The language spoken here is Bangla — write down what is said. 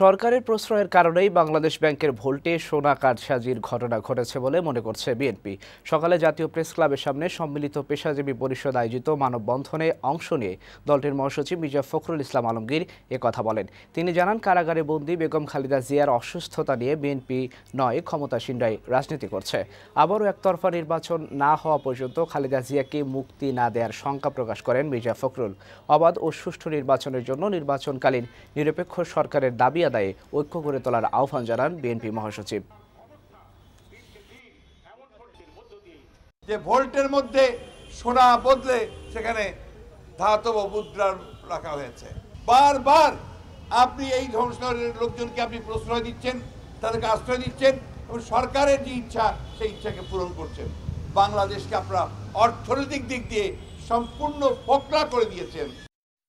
সরকারের প্রশ্রয়ের কারণেই বাংলাদেশ ব্যাংকের ভোল্টে সোনা কারসাজির ঘটনা ঘটেছে বলে মনে করছে বিএনপি সকালে জাতীয় প্রেস ক্লাবের সামনে সম্মিলিত পেশাজীবী পরিষদ আয়োজিত মানববন্ধনে অংশ নিয়ে দলটির মহাসচিব মির্জা ফখরুল ইসলাম আলমগীর এ কথা বলেন তিনি জানান কারাগারে বন্দি বেগম খালিদা জিয়ার অসুস্থতা নিয়ে বিএনপি নয় ক্ষমতাসীনরাই রাজনীতি করছে আবারও একতরফা নির্বাচন না হওয়া পর্যন্ত খালিদা জিয়াকে মুক্তি না দেওয়ার শঙ্কা প্রকাশ করেন মির্জা ফখরুল অবাধ ও সুষ্ঠু নির্বাচনের জন্য নির্বাচনকালীন নিরপেক্ষ সরকারের দাবি দাবি আদায়ে ঐক্য করে তোলার আহ্বান জানান বিএনপি মহাসচিব যে ভোল্টের মধ্যে সোনা বদলে সেখানে ধাতব মুদ্রার রাখা হয়েছে বারবার আপনি এই ধ্বংসের লোকজনকে আপনি প্রশ্রয় দিচ্ছেন তাদেরকে আশ্রয় দিচ্ছেন এবং সরকারের যে ইচ্ছা সেই ইচ্ছাকে পূরণ করছেন বাংলাদেশকে আপনারা অর্থনৈতিক দিক দিয়ে সম্পূর্ণ ফকরা করে দিয়েছেন